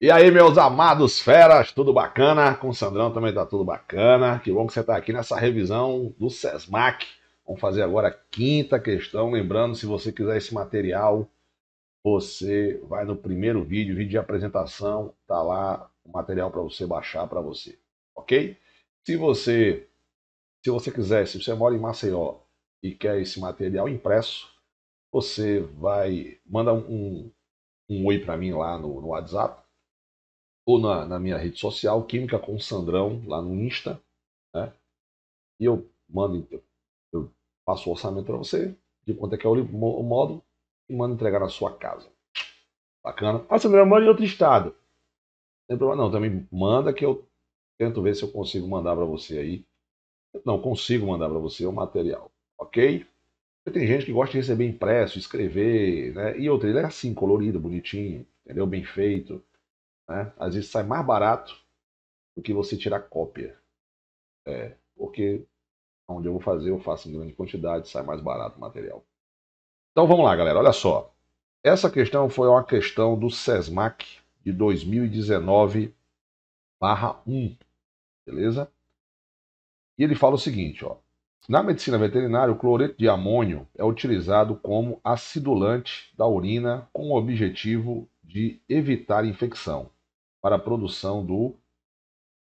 E aí, meus amados feras, tudo bacana? Com o Sandrão também tá tudo bacana. Que bom que você tá aqui nessa revisão do SESMAC. Vamos fazer agora a quinta questão. Lembrando, se você quiser esse material, você vai no primeiro vídeo, vídeo de apresentação, tá lá o material para você baixar para você, ok? Se você, se você quiser, se você mora em Maceió e quer esse material impresso, você vai manda um, um oi para mim lá no, no WhatsApp ou na, na minha rede social, Química com Sandrão, lá no Insta, né? E eu mando, eu passo o orçamento para você, de quanto é que é o, o módulo, e mando entregar na sua casa. Bacana. Ah, Sandrão, manda em outro estado. Não tem problema não, também manda que eu tento ver se eu consigo mandar para você aí. não consigo mandar para você o material, ok? Porque tem gente que gosta de receber impresso, escrever, né? E outra, ele é assim, colorido, bonitinho, entendeu? Bem feito. Né? Às vezes sai mais barato do que você tirar cópia. É, porque onde eu vou fazer, eu faço em grande quantidade, sai mais barato o material. Então vamos lá, galera, olha só. Essa questão foi uma questão do SESMAC de 2019 barra 1, beleza? E ele fala o seguinte, ó. Na medicina veterinária, o cloreto de amônio é utilizado como acidulante da urina com o objetivo de evitar infecção para a produção do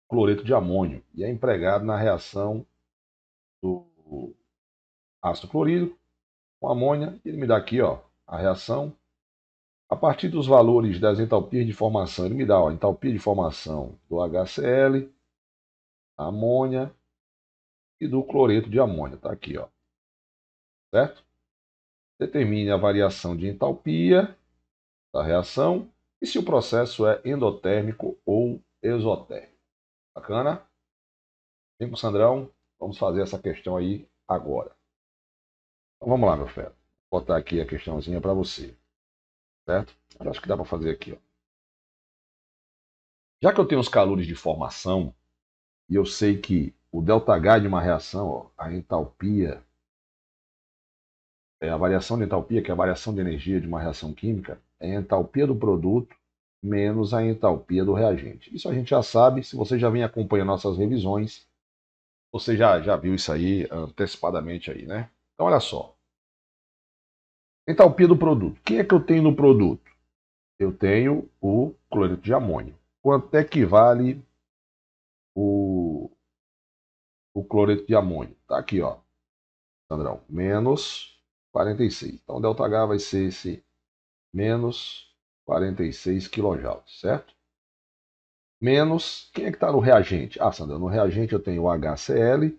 cloreto de amônio e é empregado na reação do ácido clorídrico com amônia. Ele me dá aqui ó, a reação. A partir dos valores das entalpias de formação, ele me dá ó, a entalpia de formação do HCl, amônia e do cloreto de amônia. Está aqui, ó. certo? Determine a variação de entalpia da reação e se o processo é endotérmico ou exotérmico. Bacana? Vem com o Sandrão, vamos fazer essa questão aí agora. Então vamos lá, meu feto. Vou botar aqui a questãozinha para você. Certo? Eu acho que dá para fazer aqui. Ó. Já que eu tenho os calores de formação, e eu sei que o ΔH de uma reação, ó, a entalpia é, a variação de entalpia, que é a variação de energia de uma reação química, é a entalpia do produto menos a entalpia do reagente. Isso a gente já sabe, se você já vem acompanhando nossas revisões, você já, já viu isso aí antecipadamente aí, né? Então olha só. Entalpia do produto. O que é que eu tenho no produto? Eu tenho o cloreto de amônio. Quanto é que vale o, o cloreto de amônio? Tá aqui, ó. Sandrão, menos 46. Então, delta H vai ser esse menos 46 kJ, certo? Menos, quem é que está no reagente? Ah, Sandra, no reagente eu tenho HCl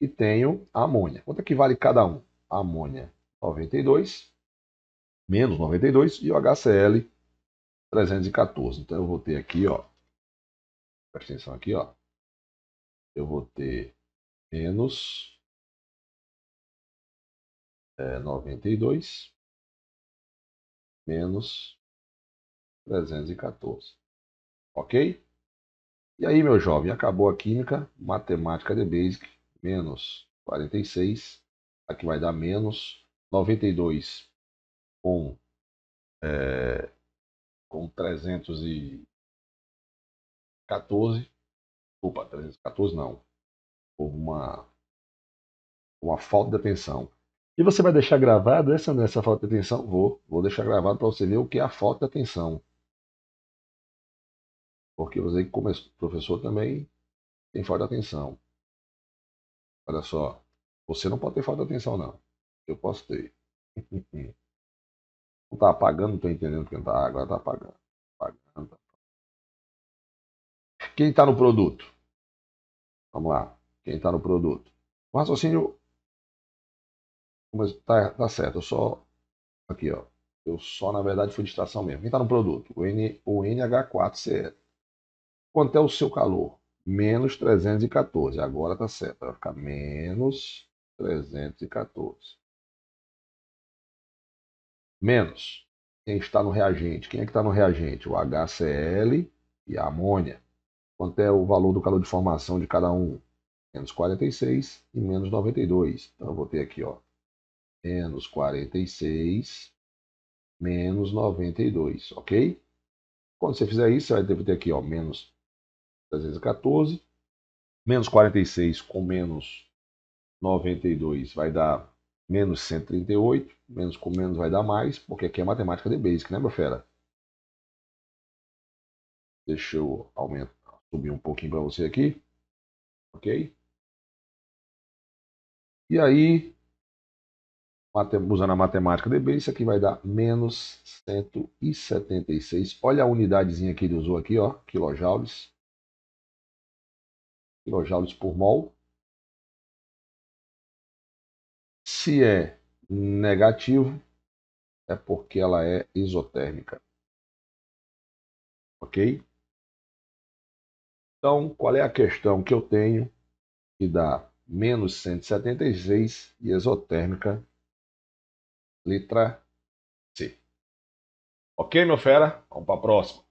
e tenho amônia. Quanto é que vale cada um? Amônia 92, menos 92 e o HCl 314. Então eu vou ter aqui, ó, presta atenção aqui, ó, eu vou ter menos é 92 menos 314. Ok? E aí, meu jovem, acabou a química, matemática de basic, menos 46, aqui vai dar menos 92 com, é, com 314, opa, 314 não, houve uma, uma falta de atenção, e você vai deixar gravado essa nessa falta de atenção? Vou, vou deixar gravado para você ver o que é a falta de atenção. Porque você como professor também tem falta de atenção. Olha só, você não pode ter falta de atenção não. Eu posso ter. Não tá apagando, não tô entendendo porque não está. Agora tá apagando. apagando tá Quem está no produto? Vamos lá. Quem está no produto? O raciocínio mas tá, tá certo, eu só. Aqui, ó. Eu só, na verdade, fui de estação mesmo. Quem tá no produto? O, N, o NH4CE. Quanto é o seu calor? Menos 314. Agora tá certo. Vai ficar menos 314. Menos. Quem está no reagente? Quem é que está no reagente? O HCl e a amônia. Quanto é o valor do calor de formação de cada um? Menos 46 e menos 92. Então eu vou ter aqui, ó, menos 46 menos 92, ok? Quando você fizer isso, você que ter aqui, ó, menos 314, menos 46 com menos 92 vai dar menos 138, menos com menos vai dar mais, porque aqui é matemática de Basic, né, meu fera? Deixa eu aumentar, subir um pouquinho para você aqui, ok? E aí, usando a matemática DB, isso aqui vai dar menos 176. Olha a unidadezinha que ele usou aqui, ó, quilojoules. Quilojoules por mol. Se é negativo, é porque ela é isotérmica. Ok? Então, qual é a questão que eu tenho que dá menos 176 e exotérmica Letra C. Ok, meu fera? Vamos para a próxima.